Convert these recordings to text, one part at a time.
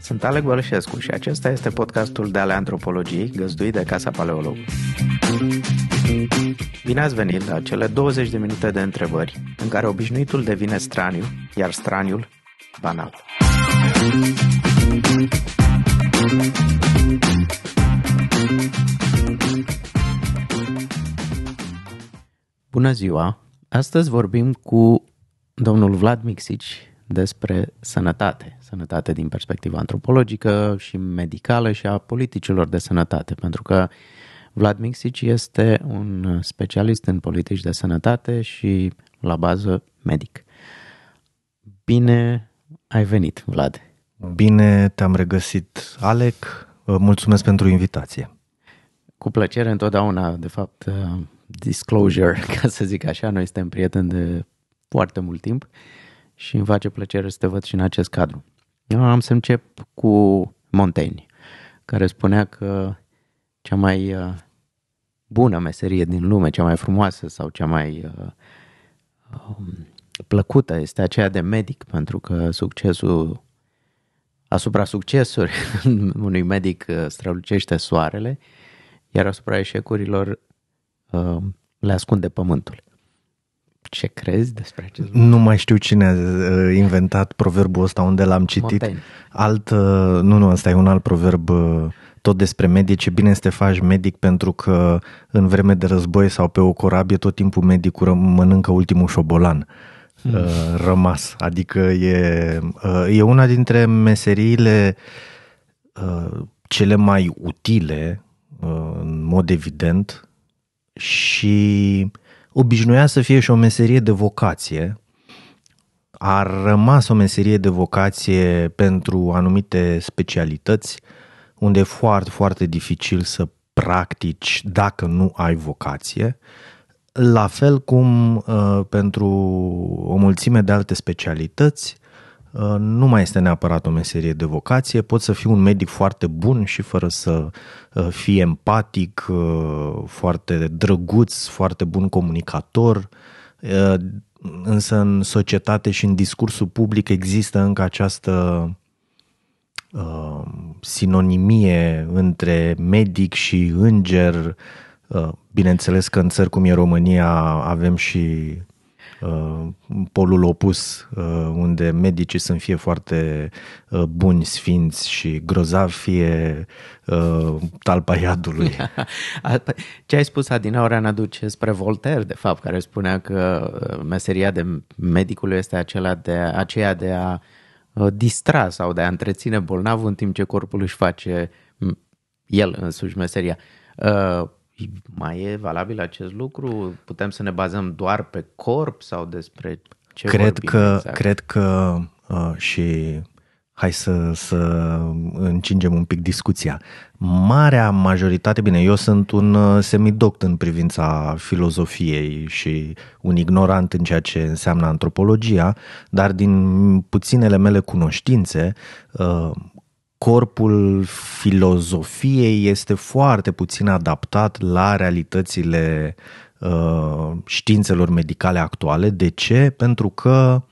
Sunt Alec Bălășescu și acesta este podcastul de ale antropologiei găzduit de Casa Paleolog. Bine ați venit la cele 20 de minute de întrebări în care obișnuitul devine straniu, iar straniul banal. Bună ziua! Astăzi vorbim cu domnul Vlad Mixici despre sănătate, sănătate din perspectiva antropologică și medicală și a politicilor de sănătate, pentru că Vlad Mixici este un specialist în politici de sănătate și la bază medic. Bine ai venit, Vlad! Bine te-am regăsit, Alec. Mulțumesc pentru invitație. Cu plăcere întotdeauna, de fapt, uh, disclosure, ca să zic așa, noi suntem prieteni de foarte mult timp și îmi face plăcere să te văd și în acest cadru. Eu am să încep cu Montaigne, care spunea că cea mai uh, bună meserie din lume, cea mai frumoasă sau cea mai uh, um, plăcută este aceea de medic, pentru că succesul asupra succesului unui medic uh, strălucește soarele, iar asupra eșecurilor le ascunde pământul. Ce crezi despre acest lucru? Nu mai știu cine a uh, inventat proverbul ăsta, unde l-am citit. Montaigne. Alt, uh, nu, nu, ăsta e un alt proverb uh, tot despre medici. E bine să te faci medic pentru că în vreme de război sau pe o corabie tot timpul medicul mănâncă ultimul șobolan mm. rămas. Adică e, e una dintre meseriile cele mai utile, în mod evident, și obișnuia să fie și o meserie de vocație, a rămas o meserie de vocație pentru anumite specialități, unde e foarte, foarte dificil să practici dacă nu ai vocație, la fel cum uh, pentru o mulțime de alte specialități, Uh, nu mai este neapărat o meserie de vocație, pot să fii un medic foarte bun și fără să uh, fii empatic, uh, foarte drăguț, foarte bun comunicator, însă în societate și în discursul public există încă această sinonimie între medic și înger. Bineînțeles că în țări cum e România avem și Uh, polul opus, uh, unde medicii sunt fie foarte uh, buni, sfinți și grozavi, fie talpa iadului. Păi, ce ai spus, Adina, ne aduce spre Voltaire, de fapt, care spunea că meseria de medicul este acela de, aceea de a distra sau de a întreține bolnavul în timp ce corpul își face el însuși meseria mai e valabil acest lucru? Putem să ne bazăm doar pe corp sau despre ce cred vorbim, că, exact? Cred că uh, și hai să, să încingem un pic discuția. Marea majoritate, bine, eu sunt un uh, semidoct în privința filozofiei și un ignorant în ceea ce înseamnă antropologia, dar din puținele mele cunoștințe, uh, corpul filozofiei este foarte puțin adaptat la realitățile uh, științelor medicale actuale. De ce? Pentru că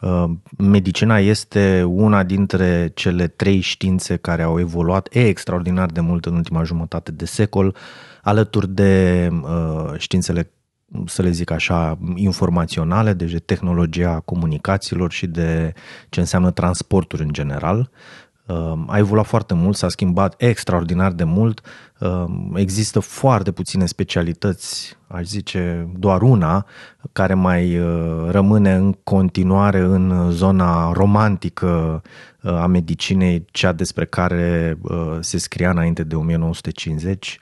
uh, medicina este una dintre cele trei științe care au evoluat e, extraordinar de mult în ultima jumătate de secol, alături de uh, științele să le zic așa, informaționale, deci de tehnologia comunicațiilor și de ce înseamnă transporturi în general. Um, a evoluat foarte mult, s-a schimbat extraordinar de mult, um, există foarte puține specialități, aș zice doar una, care mai uh, rămâne în continuare în zona romantică uh, a medicinei, cea despre care uh, se scria înainte de 1950,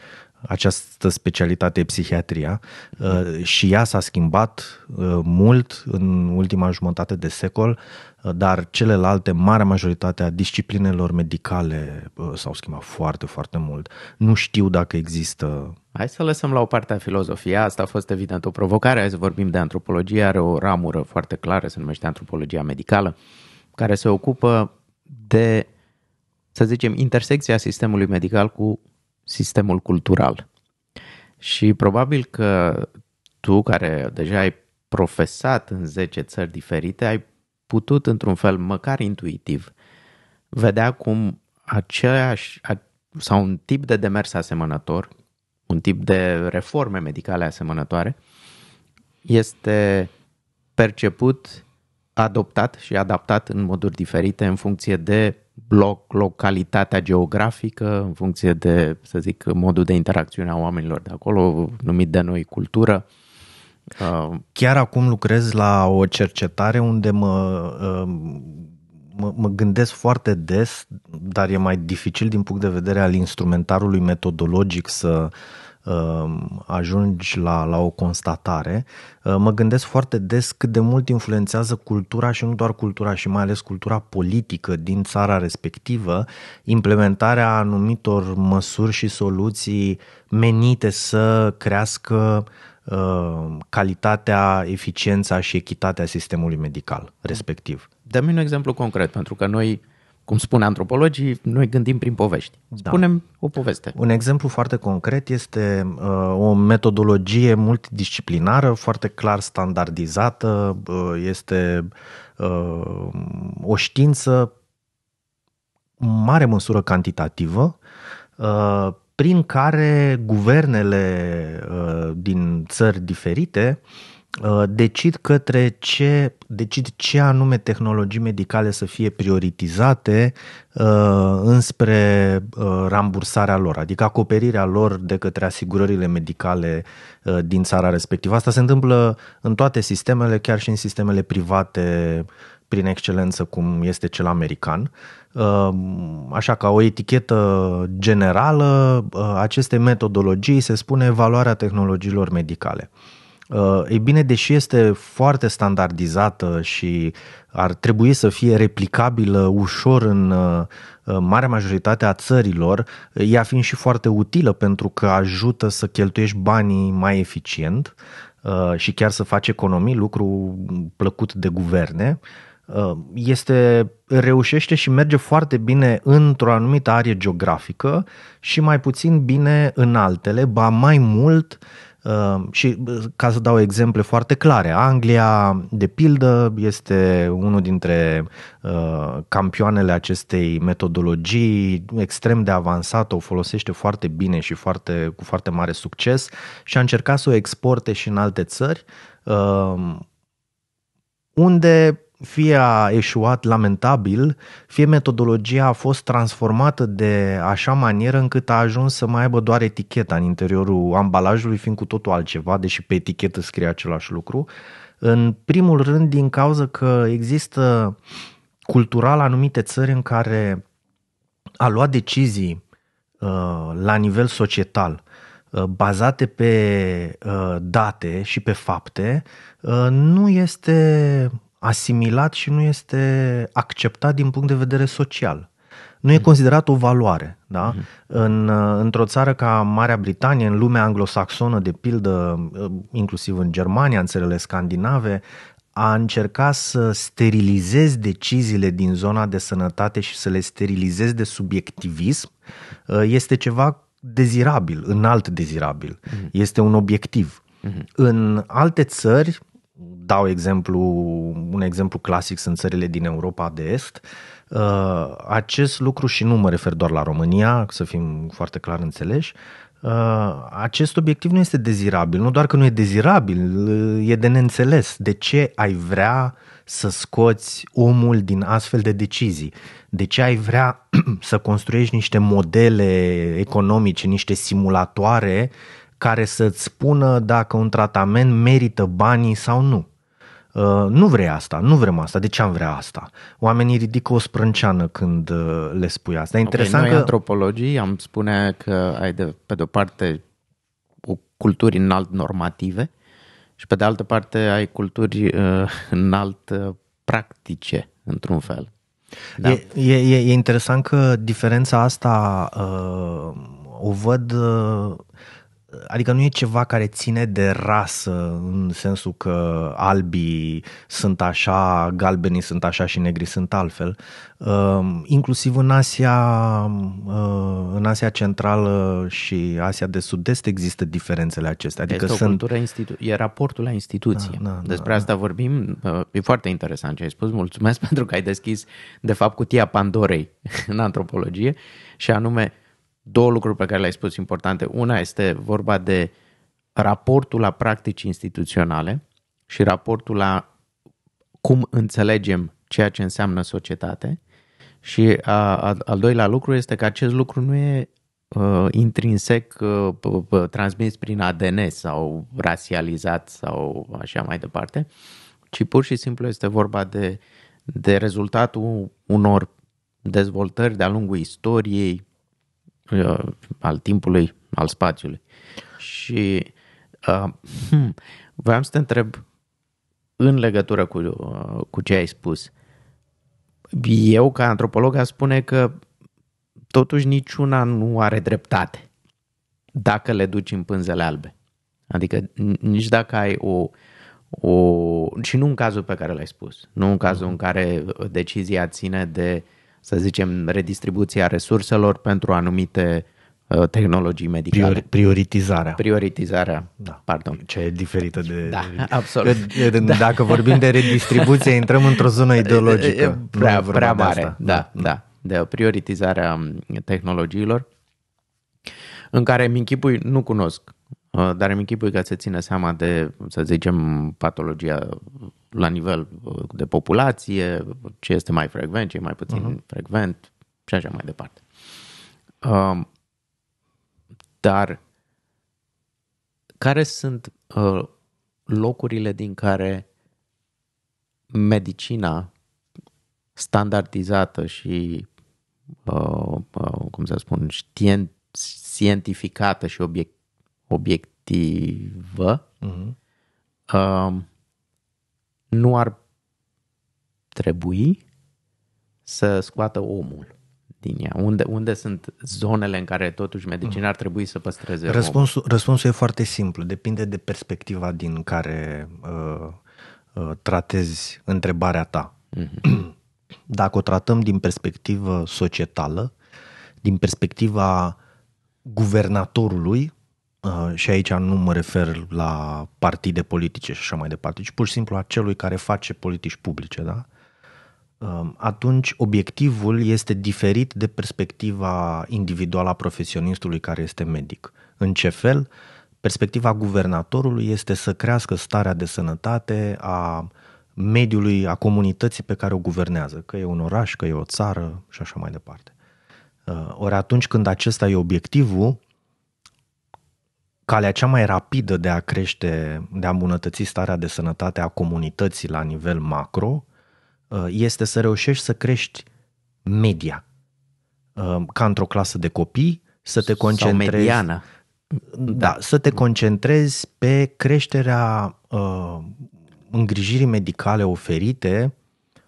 această specialitate, psihiatria, uh, și ea s-a schimbat uh, mult în ultima jumătate de secol, uh, dar celelalte, marea majoritate a disciplinelor medicale s-au schimbat foarte, foarte mult. Nu știu dacă există Hai să lăsăm la o parte a filozofia, asta a fost evident o provocare, hai să vorbim de antropologie, are o ramură foarte clară, se numește antropologia medicală, care se ocupă de, să zicem, intersecția sistemului medical cu sistemul cultural. Și probabil că tu, care deja ai profesat în 10 țări diferite, ai putut, într-un fel, măcar intuitiv, vedea cum aceeași, sau un tip de demers asemănător, un tip de reforme medicale asemănătoare, este perceput, adoptat și adaptat în moduri diferite în funcție de loc, localitatea geografică, în funcție de, să zic, modul de interacțiune a oamenilor de acolo, numit de noi cultură. Uh, Chiar acum lucrez la o cercetare unde mă, uh, mă, mă gândesc foarte des, dar e mai dificil din punct de vedere al instrumentarului metodologic să uh, Um, ajungi la, la o constatare, uh, mă gândesc foarte des cât de mult influențează cultura și nu doar cultura și mai ales cultura politică din țara respectivă, implementarea anumitor măsuri și soluții menite să crească uh, calitatea, eficiența și echitatea sistemului medical respectiv. Dăm un exemplu concret, pentru că noi uh, cum spun antropologii, noi gândim prin povești. Da. Spunem da. o poveste. Un exemplu foarte concret este uh, o metodologie multidisciplinară, foarte clar standardizată, uh, este uh, o știință în mare măsură cantitativă, uh, prin care guvernele uh, din țări diferite uh, Uh, decid către ce, decid ce anume tehnologii medicale să fie prioritizate uh, înspre uh, rambursarea lor, adică acoperirea lor de către asigurările medicale uh, din țara respectivă. Asta se întâmplă în toate sistemele, chiar și în sistemele private prin excelență cum este cel american. Uh, așa ca o etichetă generală, uh, aceste metodologii se spune valoarea tehnologiilor medicale. Uh, Uh, ei bine, deși este foarte standardizată și ar trebui să fie replicabilă ușor în uh, uh, marea majoritate a țărilor, ea fiind și foarte utilă pentru că ajută să cheltuiești banii mai eficient și chiar să faci economii, lucru plăcut de guverne, este, reușește și merge foarte bine într-o anumită arie geografică și mai puțin bine în altele, ba mai mult uh, Ehm, și ca să dau exemple foarte clare, Anglia, de pildă, este unul dintre ehm, campioanele acestei metodologii extrem de avansată, o folosește foarte bine și foarte, cu foarte mare succes și a încercat să o exporte și în alte țări ehm, unde fie a eșuat lamentabil, fie metodologia a fost transformată de așa manieră încât a ajuns să mai aibă doar eticheta în interiorul ambalajului, fiind cu totul altceva, deși pe etichetă scrie același lucru. În primul rând din cauza că există cultural anumite țări în care a luat decizii uh, la nivel societal uh, bazate pe uh, date și pe fapte uh, nu este asimilat și nu este acceptat din punct de vedere social. Nu e considerat o valoare. Da? Uh-huh. În, într-o țară ca Marea Britanie, în lumea anglosaxonă, de pildă, inclusiv în Germania, în țările scandinave, a încercat să sterilizezi deciziile din zona de sănătate și să le sterilizezi de subiectivism este ceva dezirabil, înalt dezirabil. Uh-huh. Este un obiectiv. Uh-huh. În alte țări, dau exemplu, un exemplu clasic sunt țările din Europa de Est. Uh, acest lucru, și nu mă refer doar la România, să fim foarte clar înțeleși, uh, acest obiectiv nu este dezirabil, nu doar că nu e dezirabil, e de neînțeles. De ce ai vrea să scoți omul din astfel de decizii? De ce ai vrea să construiești niște modele economice, niște simulatoare care să-ți spună dacă un tratament merită banii sau nu. Uh, nu vrei asta, nu vrem asta, de ce am vrea asta? Oamenii ridică o sprânceană când uh, le spui asta. E interesant okay, noi, că... antropologii, am spune că ai de, pe de-o parte o culturi înalt normative și pe de altă parte ai culturi uh, înalt practice, într-un fel. Da. E, e, e interesant că diferența asta uh, o văd uh, adică nu e ceva care ține de rasă în sensul că albii sunt așa, galbenii sunt așa și negri sunt altfel. Um, inclusiv în Asia, uh, în Asia Centrală și Asia de Sud-Est există diferențele acestea. Adică este sunt... o institu- e raportul la instituție. Da, da, da Despre da, asta da. vorbim. Uh, e foarte interesant ce ai spus. Mulțumesc pentru că ai deschis, de fapt, cutia Pandorei în antropologie și anume două lucruri pe care le-ai spus importante. Una este vorba de raportul la practici instituționale și raportul la cum înțelegem ceea ce înseamnă societate. Și a, a, al doilea lucru este că acest lucru nu e uh, intrinsec uh, p- p- transmis prin ADN sau rasializat sau așa mai departe, ci pur și simplu este vorba de, de rezultatul unor dezvoltări de-a lungul istoriei, Uh, al timpului, al spațiului. Și uh, hmm, voiam să te întreb în legătură cu, uh, cu ce ai spus. Eu, ca antropolog, a spune că totuși niciuna nu are dreptate dacă le duci în pânzele albe. Adică nici dacă ai o, o... și nu în cazul pe care l-ai spus, nu în cazul în care decizia ține de uh, să zicem, redistribuția resurselor pentru anumite uh, tehnologii medicale. Prior, prioritizarea. Prioritizarea, da. pardon. Ce e diferită de... Da, absolut. Da. Dacă da. vorbim de redistribuție, intrăm într-o zonă ideologică. Prea, prea mare, asta. da, da. da. De prioritizarea um, tehnologiilor, în care mi închipui, nu cunosc, uh, dar mi închipui că se ține seama de, să zicem, patologia la nivel uh, de populație, ce este mai frecvent, ce e mai puțin uh-huh. frecvent și așa mai departe. Um, dar care sunt uh, locurile din care medicina standardizată și, uh, uh, cum să spun, științificată și obiect, obiectivă uh-huh. uh, nu ar trebui să scoată omul din ea? Unde, unde sunt zonele în care totuși medicina ar trebui să păstreze răspunsul, omul? Răspunsul e foarte simplu, depinde de perspectiva din care uh, uh, tratezi întrebarea ta. Uh-huh. Dacă o tratăm din perspectivă societală, din perspectiva guvernatorului, Uh, și aici nu mă refer la partide politice și așa mai departe, ci pur și simplu a celui care face politici publice, da? Uh, atunci obiectivul este diferit de perspectiva individuală a profesionistului care este medic. În ce fel? Perspectiva guvernatorului este să crească starea de sănătate a mediului, a comunității pe care o guvernează, că e un oraș, că e o țară și așa mai departe. Uh, ori atunci când acesta e obiectivul, calea cea mai rapidă de a crește, de a îmbunătăți starea de sănătate a comunității la nivel macro, uh, este să reușești să crești media. Uh, ca într-o clasă de copii, să te concentrezi... Sau Da, da, să te concentrezi pe creșterea uh, îngrijirii medicale oferite,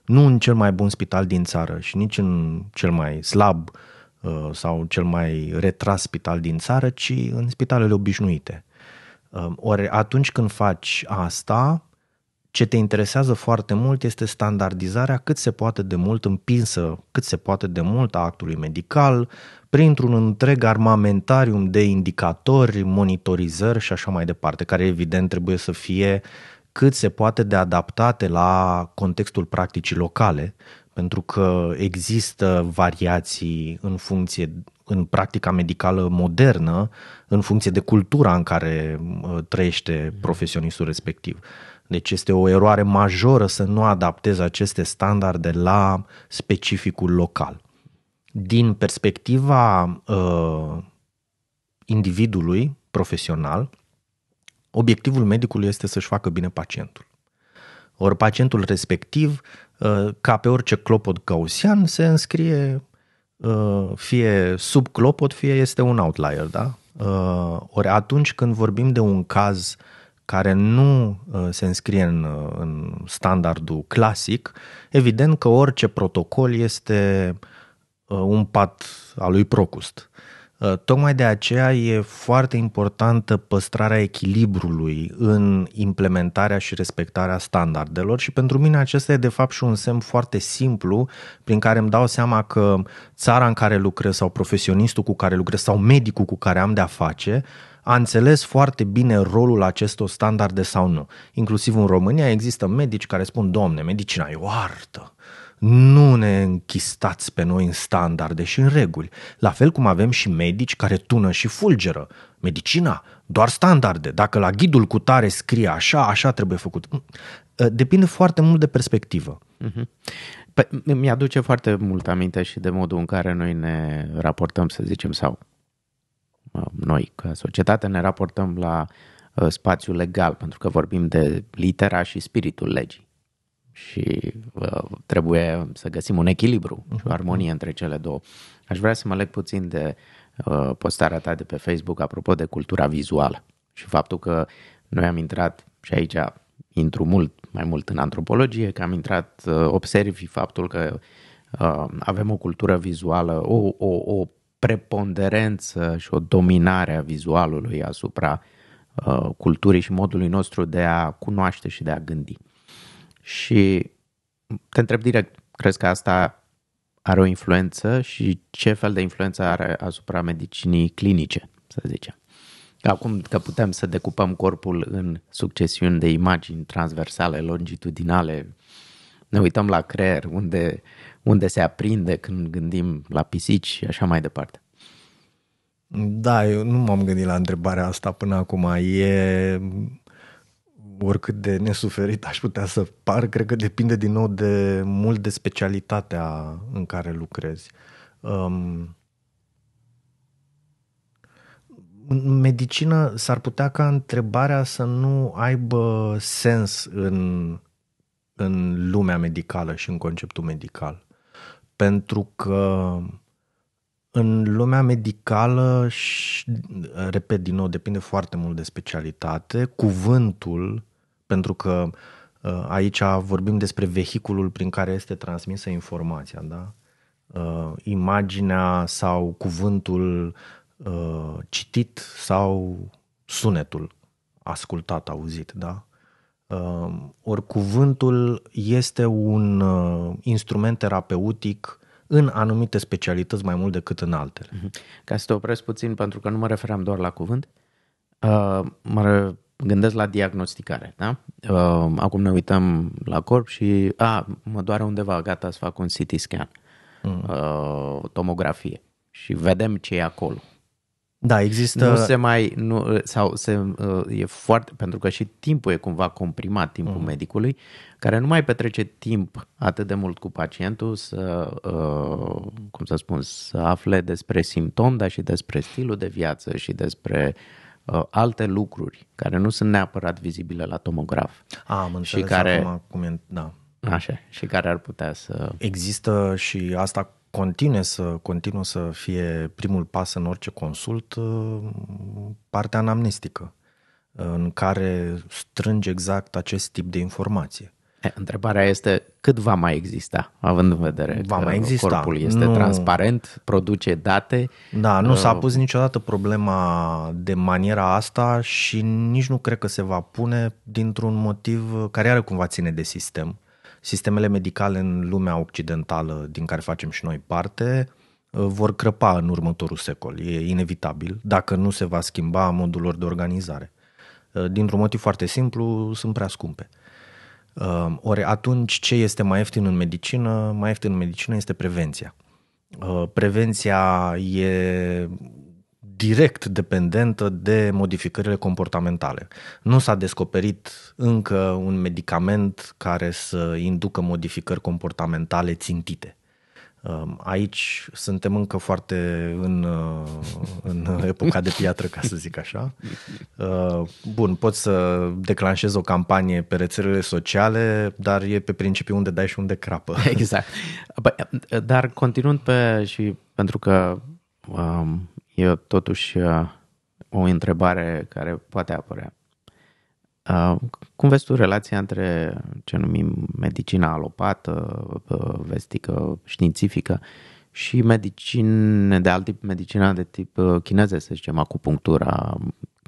nu în cel mai bun spital din țară și nici în cel mai slab uh, Uh, sau cel mai retras spital din țară, ci în spitalele obișnuite. Uh, Ori atunci când faci asta, ce te interesează foarte mult este standardizarea cât se poate de mult împinsă, cât se poate de mult a actului medical, printr-un întreg armamentarium de indicatori, monitorizări și așa mai departe, care evident trebuie să fie cât se poate de adaptate la contextul practicii locale, pentru că există variații în funcție în practica medicală modernă, în funcție de cultura în care trăiește profesionistul respectiv. Deci este o eroare majoră să nu adaptezi aceste standarde la specificul local. Din perspectiva uh, individului profesional, obiectivul medicului este să-și facă bine pacientul. Ori pacientul respectiv Uh, ca pe orice clopot gaussian se înscrie uh, fie sub clopot, fie este un outlier, da? Uh, ori atunci când vorbim de un caz care nu se înscrie în, în standardul clasic, evident că orice protocol este un pat al lui Procust. Uh, tocmai de aceea e foarte importantă păstrarea echilibrului în implementarea și respectarea standardelor și pentru mine acesta e de fapt și un semn foarte simplu prin care îmi dau seama că țara în care lucrez sau profesionistul cu care lucrez sau medicul cu care am de-a face a înțeles foarte bine rolul acestor standarde sau nu. Inclusiv în România există medici care spun, domne, medicina e o artă nu ne închistați pe noi în standarde și în reguli. La fel cum avem și medici care tună și fulgeră. Medicina, doar standarde. Dacă la ghidul cu tare scrie așa, așa trebuie făcut. Mm, ă, depinde foarte mult de perspectivă. Mhm. Păi, mi-aduce foarte mult aminte și de modul în care noi ne raportăm, să zicem, sau noi, ca societate, ne raportăm la ă, spațiul legal, pentru că vorbim de litera și spiritul legii și uh, trebuie să găsim un echilibru uh-huh. Mhm. și o armonie între cele două. Aș vrea să mă leg puțin de uh, postarea ta de pe Facebook apropo de cultura vizuală și faptul că noi am intrat și aici intru mult mai mult în antropologie, că am intrat, uh, observi faptul că uh, avem o cultură vizuală, o, o, o preponderență și o dominare a vizualului asupra uh, culturii și modului nostru de a cunoaște și de a gândi. Și te întreb direct, crezi că asta are o influență și ce fel de influență are asupra medicinii clinice, să zicem? Acum că putem să decupăm corpul în succesiuni de imagini transversale, longitudinale, ne uităm la creier, unde, unde se aprinde când gândim la pisici și așa mai departe. Da, eu nu m-am gândit la întrebarea asta până acum. E oricât de nesuferit aș putea să par, cred că depinde din nou de mult de specialitatea în care lucrezi. Um, în medicină s-ar putea ca întrebarea să nu aibă sens în, în lumea medicală și în conceptul medical. Pentru că în lumea medicală, și, repet din nou, depinde foarte mult de specialitate, cuvântul pentru că uh, aici vorbim despre vehiculul prin care este transmisă informația, da? Uh, imaginea sau cuvântul uh, citit sau sunetul ascultat, auzit, da? Ori cuvântul este un instrument terapeutic în anumite specialități mai mult decât în altele. Mhm. Ca să te opresc puțin, pentru că nu mă referam doar la cuvânt, mă gândesc la diagnosticare, da? Uh, acum ne uităm la corp și, a, mă doare undeva, gata să fac un CT scan, mm. uh, tomografie și vedem ce e acolo. Da, există... Nu se mai... Nu, sau se, uh, e foarte... Pentru că și timpul e cumva comprimat, timpul uh-huh. medicului, care nu mai petrece timp atât de mult cu pacientul să, uh, cum să spun, să afle despre simptom, dar și despre stilul de viață și despre uh, Uh, alte lucruri care nu sunt neapărat vizibile la tomograf. A, am înțeles și care, acum cum e, da. Așa, și care ar putea să... Există și asta continuă să, continuă să fie primul pas în orice consult, uh, partea anamnestică, în care strânge exact acest tip de informație. E, întrebarea este cât va mai exista, având în vedere va că mai exista. corpul este nu... transparent, produce date. Da, nu uh... s-a pus niciodată problema de maniera asta și nici nu cred că se va pune dintr-un motiv care are cumva ține de sistem. Sistemele medicale în lumea occidentală din care facem și noi parte uh, vor crăpa în următorul secol, e inevitabil, dacă nu se va schimba modul lor de organizare. Uh, dintr-un motiv foarte simplu, sunt prea scumpe Ehm, ori atunci ce este mai ieftin în medicină? Mai ieftin în medicină este prevenția. Ehm, prevenția e direct dependentă de modificările comportamentale. Nu s-a descoperit încă un medicament care să inducă modificări comportamentale țintite. Um, aici suntem încă foarte în, uh, în epoca de piatră, ca să zic așa. Uh, bun, poți să declanșezi o campanie pe rețelele sociale, dar e pe principiu unde dai și unde crapă. Exact. Dar continuând pe și pentru că um, e totuși uh, o întrebare care poate apărea. Uh, cum vezi tu relația între ce numim medicina alopată, uh, vestică, științifică și medicine de alt tip, medicina de tip uh, chineză, să zicem, acupunctura,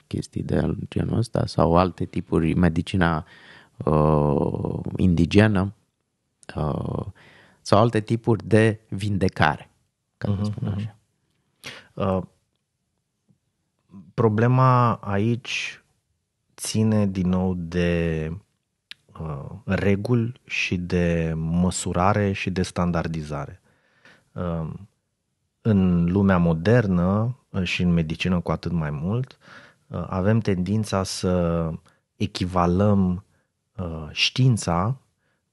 chestii de genul ăsta sau alte tipuri, medicina uh, indigenă uh, sau alte tipuri de vindecare, ca să uh-huh, spun mhm. așa. Uh, problema aici ține din nou de uh, reguli și de măsurare și de standardizare. Uh, în lumea modernă uh, și în medicină cu atât mai mult, uh, avem tendința să echivalăm uh, știința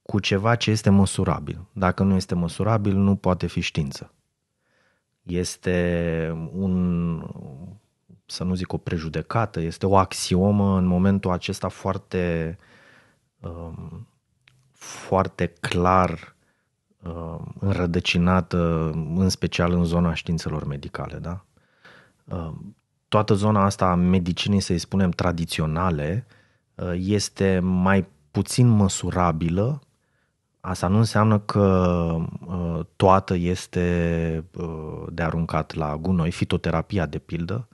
cu ceva ce este măsurabil. Dacă nu este măsurabil, nu poate fi știință. Este un să nu zic o prejudecată, este o axiomă în momentul acesta foarte, um, foarte clar um, înrădăcinată, în special în zona științelor medicale. Da? Um, toată zona asta a medicinii, să-i spunem, tradiționale, uh, este mai puțin măsurabilă. Asta nu înseamnă că uh, toată este uh, de aruncat la gunoi. Fitoterapia, de pildă,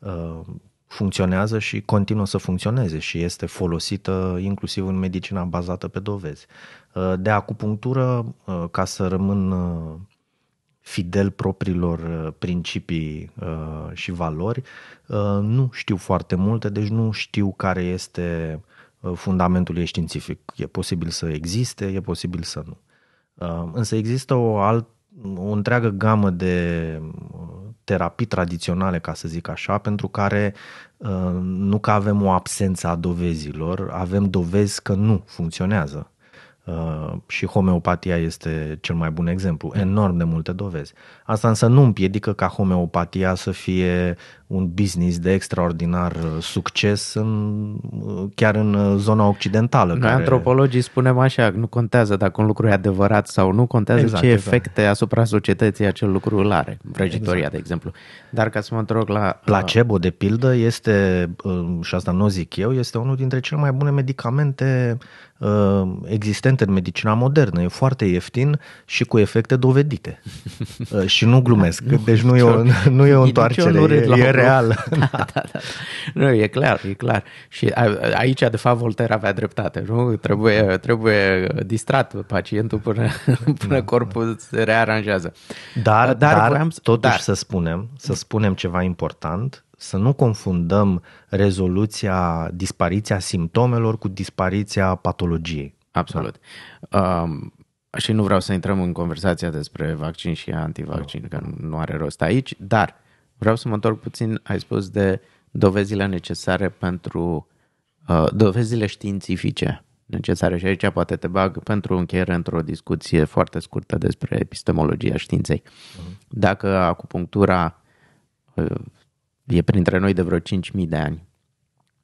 Uh, funcționează și continuă să funcționeze și este folosită inclusiv în medicina bazată pe dovezi. Uh, de acupunctură, uh, ca să rămân fidel propriilor principii și valori, nu știu foarte multe, deci nu știu care este fundamentul ei științific. E posibil să existe, e posibil să nu. Însă există o, alt, o întreagă gamă de terapii tradiționale, ca să zic așa, pentru care uh, nu că avem o absență a dovezilor, avem dovezi că nu funcționează. Uh, și homeopatia este cel mai bun exemplu, enorm de multe dovezi. Asta însă nu împiedică ca homeopatia să fie un business de extraordinar uh, succes în, uh, chiar în uh, zona occidentală. Noi care... antropologii spunem așa, nu contează dacă un lucru e adevărat sau nu, contează exact, ce exact. efecte asupra societății acel lucru îl are, vrăjitoria exact. de exemplu. Dar ca să mă întorc la... Placebo, de pildă, este, și asta nu zic eu, este unul dintre cele mai bune medicamente existente în medicina modernă. E foarte ieftin și cu efecte dovedite. și nu glumesc, deci nu e o, nu e o întoarcere, e, e reală. Da, da, da, Nu, e clar, e clar. Și a, aici, de fapt, Voltaire avea dreptate, nu? Trebuie, trebuie distrat pacientul până, până da, corpul da. se rearanjează. Dar, dar, dar voiam, totuși dar. să spunem, să spunem ceva important, să nu confundăm rezoluția, dispariția simptomelor cu dispariția patologiei. Absolut. Da. Um, și nu vreau să intrăm în conversația despre vaccin și antivaccin, no. că nu are rost aici, dar Vreau să mă întorc puțin, ai spus, de dovezile necesare pentru uh, dovezile științifice necesare și aici poate te bag pentru încheiere într-o discuție foarte scurtă despre epistemologia științei. Mhm. Dacă acupunctura uh, e printre noi de vreo 5.000 de ani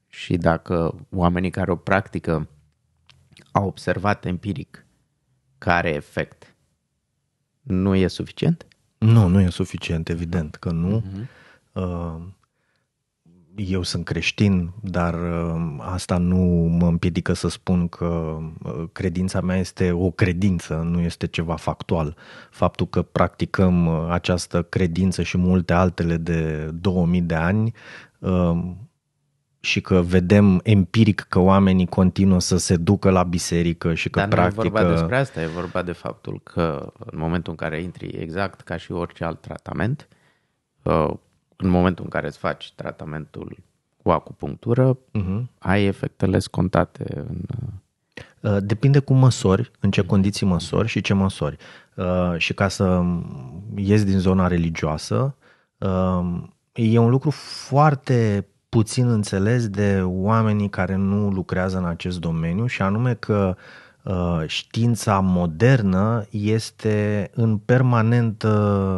și dacă oamenii care o practică au observat empiric care efect, nu e suficient? Nu, nu e suficient, evident că nu. Uh-huh. Eu sunt creștin, dar uh, asta nu mă împiedică să spun că uh, credința mea este o credință, nu este ceva factual. Faptul că practicăm uh, această credință și multe altele de 2000 de ani și că vedem empiric că oamenii continuă să se ducă la biserică și că Dar practică... Dar e vorba despre asta, e vorba de faptul că în momentul în care intri exact ca și orice alt tratament, uh, în momentul în care îți faci tratamentul cu acupunctură, uh-huh. ai efectele scontate în... Uh, depinde cum măsori, în ce condiții măsori și ce măsori. Uh, și ca să ies din zona religioasă, e un lucru foarte puțin înțeles de oamenii care nu lucrează în acest domeniu și anume că uh, știința modernă este în permanentă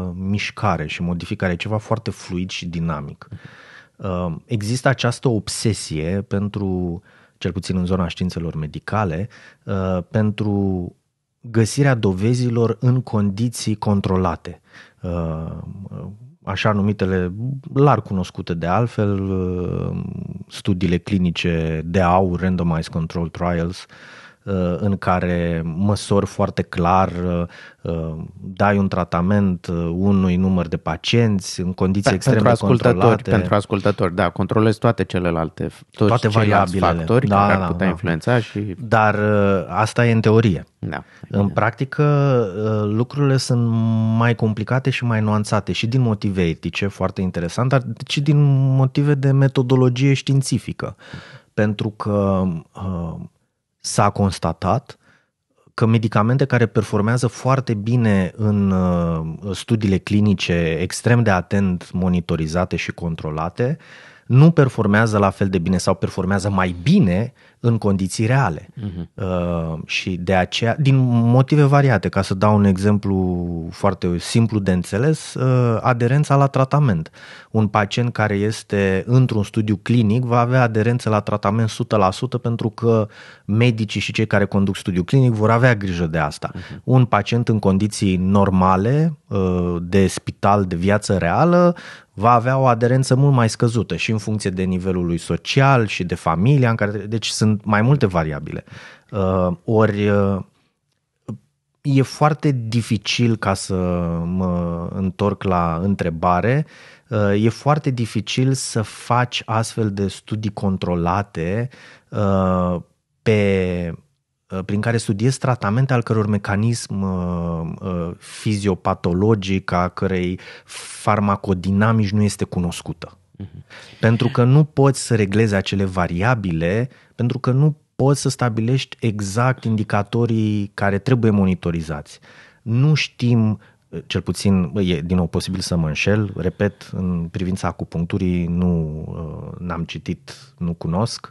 uh, mișcare și modificare, ceva foarte fluid și dinamic. Uh, există această obsesie pentru, cel puțin în zona științelor medicale, pentru găsirea dovezilor în condiții controlate așa numitele, larg cunoscute de altfel, uh, studiile clinice de aur, randomized control trials, uh, Uh, în care măsori foarte clar, uh, uh, dai un tratament unui număr de pacienți în condiții da, extrem pentru de ascultători, controlate. Pentru ascultători, da, controlezi toate celelalte, toți toate variabilele, factori da, care da, ar putea da. influența și... Dar asta e în teorie. Da. În da. practică lucrurile sunt mai complicate și mai nuanțate și din motive etice, foarte interesant, dar și din motive de metodologie științifică. Pentru că uh, s-a constatat că medicamente care performează foarte bine în uh, studiile clinice extrem de atent monitorizate și controlate nu performează la fel de bine sau performează mai bine uh, în condiții reale. Uh-huh. Uh, și de aceea, din motive variate, ca să dau un exemplu foarte simplu de înțeles, uh, aderența la tratament. Un pacient care este într-un studiu clinic va avea aderență la tratament 100% pentru că medicii și cei care conduc studiu clinic vor avea grijă de asta. Uh-huh. Un pacient în condiții normale, uh, de spital, de viață reală, va avea o aderență mult mai scăzută și în funcție de nivelul lui social și de familia în care, deci sunt mai multe variabile. Uh, ori uh, e foarte dificil ca să mă întorc la întrebare, uh, e foarte dificil să faci astfel de studii controlate uh, pe Uh, prin care studiez tratamente al căror mecanism uh, uh, fiziopatologic, a cărei farmacodinamici nu este cunoscută. Mhm. Pentru că nu poți să reglezi acele variabile, pentru că nu poți să stabilești exact indicatorii care trebuie monitorizați. Nu știm cel puțin, e din nou posibil să mă înșel, repet, în privința acupuncturii nu n-am citit, nu cunosc,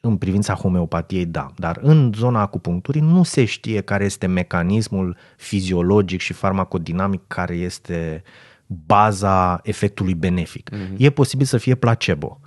în privința homeopatiei, da, dar în zona acupuncturii nu se știe care este mecanismul fiziologic și farmacodinamic care este baza efectului benefic. Mm-hmm. E posibil să fie placebo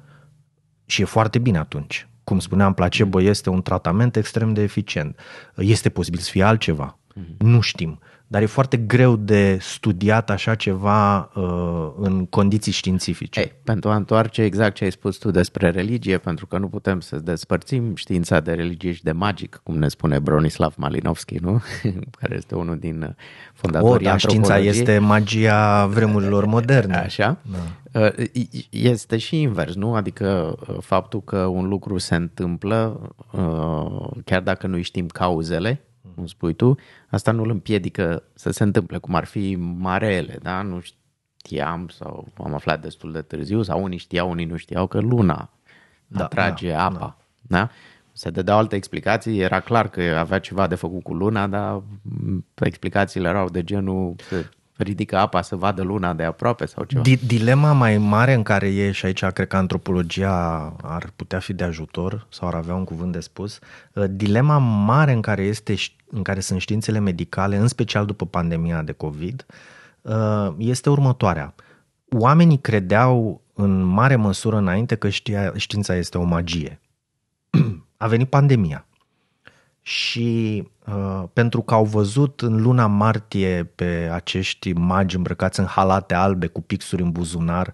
și e foarte bine atunci. Cum spuneam, placebo mhm. este un tratament extrem de eficient. Este posibil să fie altceva. Mm-hmm. Nu știm dar e foarte greu de studiat așa ceva uh, în condiții științifice. Ei, pentru a întoarce exact ce ai spus tu despre religie, pentru că nu putem să despărțim știința de religie și de magic, cum ne spune Bronislav Malinowski, nu? care este unul din uh, fondatorii o, da, știința este magia vremurilor moderne. Așa. Da. Uh, este și invers, nu? Adică uh, faptul că un lucru se întâmplă, chiar dacă nu știm cauzele, Mm. cum spui tu, asta nu îl împiedică să se întâmple, cum ar fi marele, da? Nu știam sau am aflat destul de târziu sau unii știau, unii nu știau că luna da, atrage da, apa, da? da? Se dădeau alte explicații, era clar că avea ceva de făcut cu luna, dar explicațiile erau de genul ridică apa să vadă luna de aproape sau ceva. Di- dilema mai mare în care e și aici cred că antropologia ar putea fi de ajutor sau ar avea un cuvânt de spus, uh, dilema mare în care, este, în care sunt științele medicale, în special după pandemia de COVID, uh, este următoarea. Oamenii credeau în mare măsură înainte că știa, știința este o magie. A venit pandemia și Uh, pentru că au văzut în luna martie pe acești magi îmbrăcați în halate albe cu pixuri în buzunar,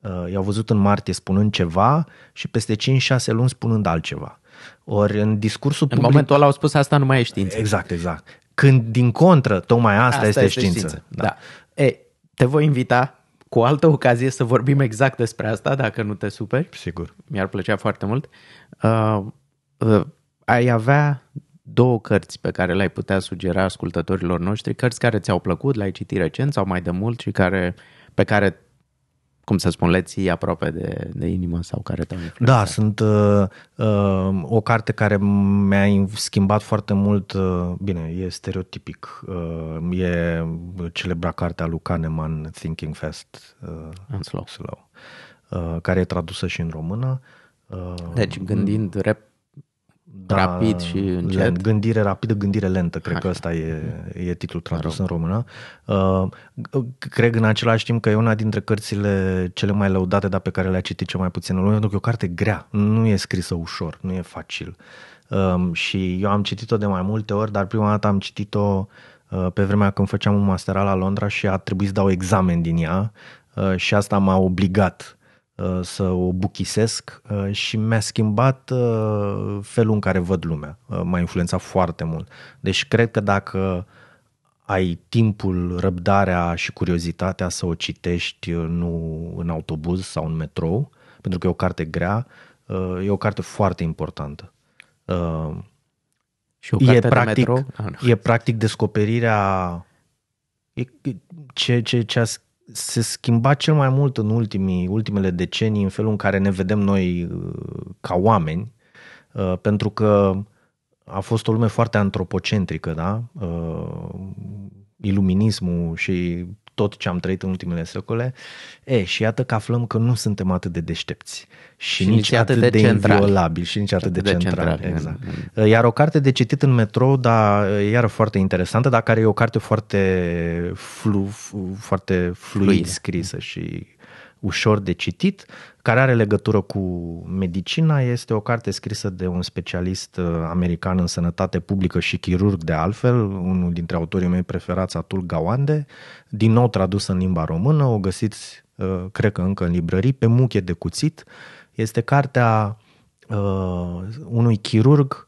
uh, i-au văzut în martie spunând ceva și peste 5-6 luni spunând altceva. Ori în discursul public... În momentul ăla au spus asta nu mai e știință. Exact, exact. Când din contră, tocmai asta, asta este, este știință. știință. Da. da. E, te voi invita cu altă ocazie să vorbim exact despre asta, dacă nu te superi. Sigur. Mi-ar plăcea foarte mult. Uh, uh, ai avea două cărți pe care le-ai putea sugera ascultătorilor noștri, cărți care ți-au plăcut, le-ai citit recent sau mai de mult și care, pe care cum să spun, le ții aproape de, de inimă sau care te-au influențat? Da, sunt uh, uh, o carte care mi-a schimbat foarte mult, uh, bine, e stereotipic, uh, e celebra cartea lui Kahneman, Thinking Fast uh, and Slow, slow uh, care e tradusă și în română. Uh, deci gândind rep- da, rapid și încet. Lent, gândire rapidă, gândire lentă, cred Așa. că ăsta e, e titlul tradus în română. Uh, cred în același timp că e una dintre cărțile cele mai lăudate, dar pe care le-a citit cel mai puțin în lume, pentru că e o carte grea, nu e scrisă ușor, nu e facil. Um, și eu am citit-o de mai multe ori, dar prima dată am citit-o uh, pe vremea când făceam un masteral la Londra și a trebuit să dau examen din ea uh, și asta m-a obligat uh, Uh, să o buchisesc uh, și mi-a schimbat uh, felul în care văd lumea. M-a influențat foarte mult. Deci cred că dacă ai timpul, răbdarea și curiozitatea să o citești nu în autobuz sau în metrou, pentru că e o carte grea, e o carte foarte importantă. Și o carte e, de practic, metrou? Ah, e practic descoperirea ce, ce, ce a se schimba cel mai mult în ultimii, ultimele decenii în felul în care ne vedem noi uh, ca oameni, uh, pentru că a fost o lume foarte antropocentrică, da? Uh, iluminismul și tot ce am trăit în ultimele secole, e, și iată că aflăm că nu suntem atât de deștepți și, și nici, nici atât, atât de, de inviolabili și nici atât de, de centrali. centrali. Exact. Iar o carte de citit în metrou, dar iară foarte interesantă, dar care e o carte foarte, flu, foarte fluid fluid scrisă și ușor de citit, care are legătură cu medicina. Este o carte scrisă de un specialist uh, american în sănătate publică și chirurg de altfel, unul dintre autorii mei preferați, Atul Gawande, din nou tradusă în limba română, o găsiți, uh, cred că încă în librării, pe muche de cuțit. Este cartea uh, unui chirurg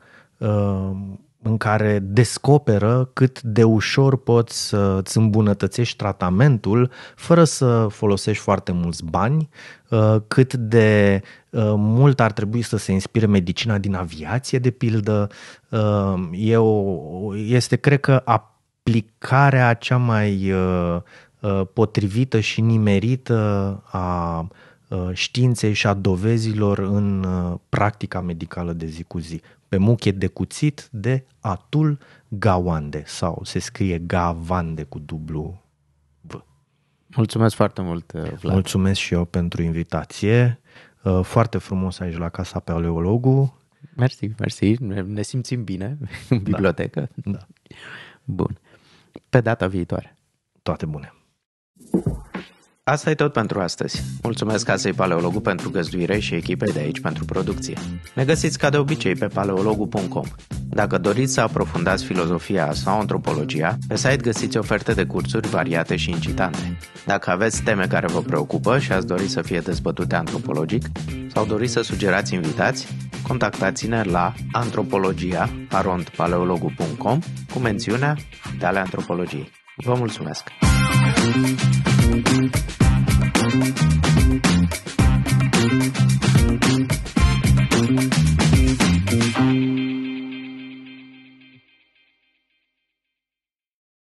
în care descoperă cât de ușor poți să îți îmbunătățești tratamentul fără să folosești foarte mulți bani, uh, cât de uh, mult ar trebui să se inspire medicina din aviație, de pildă. Uh, e o, este, cred că, aplicarea cea mai potrivită și nimerită a științei și a dovezilor în practica medicală de zi cu zi pe muche de cuțit de atul Gawande sau se scrie Gavande cu dublu V. Mulțumesc foarte mult, uh, Vlad. Mulțumesc și eu pentru invitație. Uh, foarte frumos aici la Casa Paleologu. Mersi, mersi. Ne simțim bine în da. bibliotecă. Da. da. Bun. Pe data viitoare. Toate bune. Asta e tot pentru astăzi. Mulțumesc Casei Paleologu pentru găzduire și echipei de aici pentru producție. Ne găsiți ca de obicei pe paleologu.com. Dacă doriți să aprofundați filozofia sau antropologia, pe site găsiți oferte de cursuri variate și incitante. Dacă aveți teme care vă preocupă și ați dori să fie dezbătute antropologic sau doriți să sugerați invitați, contactați-ne la antropologia.paleologu.com cu mențiunea de ale antropologiei. Vă mulțumesc! Thank you.